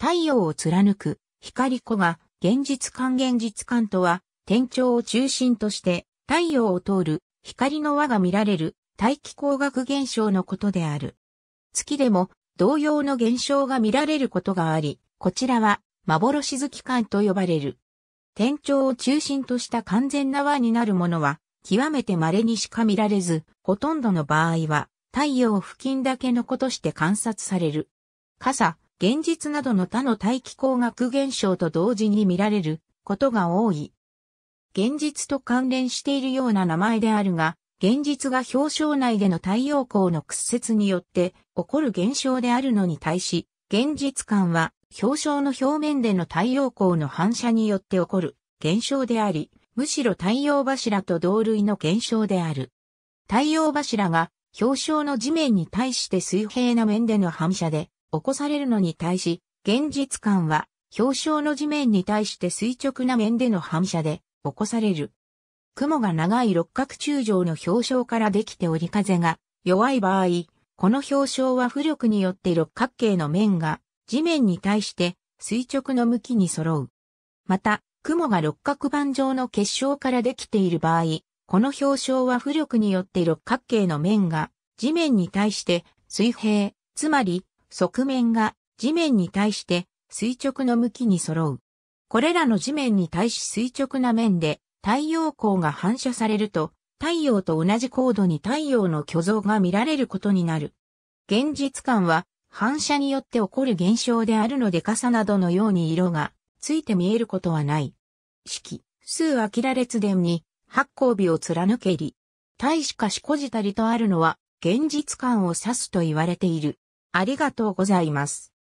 太陽を貫く、光子が、現実間現実間とは、天頂を中心として、太陽を通る、光の輪が見られる、大気光学現象のことである。月でも、同様の現象が見られることがあり、こちらは、幻月間と呼ばれる。天頂を中心とした完全な輪になるものは、極めて稀にしか見られず、ほとんどの場合は、太陽付近だけのことして観察される。傘、現実などの他の大気光学現象と同時に見られることが多い。現実と関連しているような名前であるが、現実が表彰内での太陽光の屈折によって起こる現象であるのに対し、現実感は表彰の表面での太陽光の反射によって起こる現象であり、むしろ太陽柱と同類の現象である。太陽柱が表彰の地面に対して水平な面での反射で起こされるのに対し、現実感は表彰の地面に対して垂直な面での反射で起こされる。雲が長い六角柱状の表彰からできており風が弱い場合、この表彰は浮力によって六角形の面が地面に対して垂直の向きに揃う。また、雲が六角板状の結晶からできている場合、この表彰は浮力によって六角形の面が地面に対して水平、つまり側面が地面に対して垂直の向きに揃う。これらの地面に対し垂直な面で太陽光が反射されると太陽と同じ高度に太陽の虚像が見られることになる。現実感は反射によって起こる現象であるので傘などのように色がついて見えることはない。式、数アキラ列伝に発光日を貫けり。大しかしこじたりとあるのは現実感を指すと言われている。ありがとうございます。